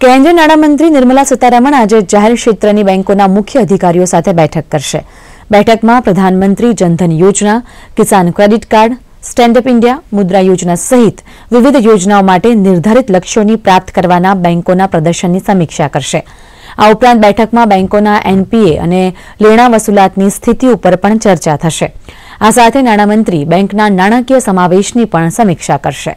કેન્દ્રીય નાણામંત્રી નિર્મલા સીતારમણ આજે જાહેર ક્ષેત્રની બેન્કોના મુખ્ય અધિકારીઓ સાથે બેઠક કરશે બેઠકમાં પ્રધાનમંત્રી જનધન યોજના કિસાન credit card stand up India મુદ્રા યોજના સહિત વિવિધ યોજનાઓ માટે નિર્ધારિત લક્ષ્યોની પ્રાપ્ત કરવાના બેન્કોના પ્રદર્શનની સમીક્ષા કરશે આ ઉપરાંત બેઠકમાં બેન્કોના એનપીએ અને લેણા વસૂલાતની સ્થિતિ ઉપર પણ ચર્ચા થશે આ સાથે નાણામંત્રી બેન્કના નાણાકીય સમાવેશની પણ સમીક્ષા કરશે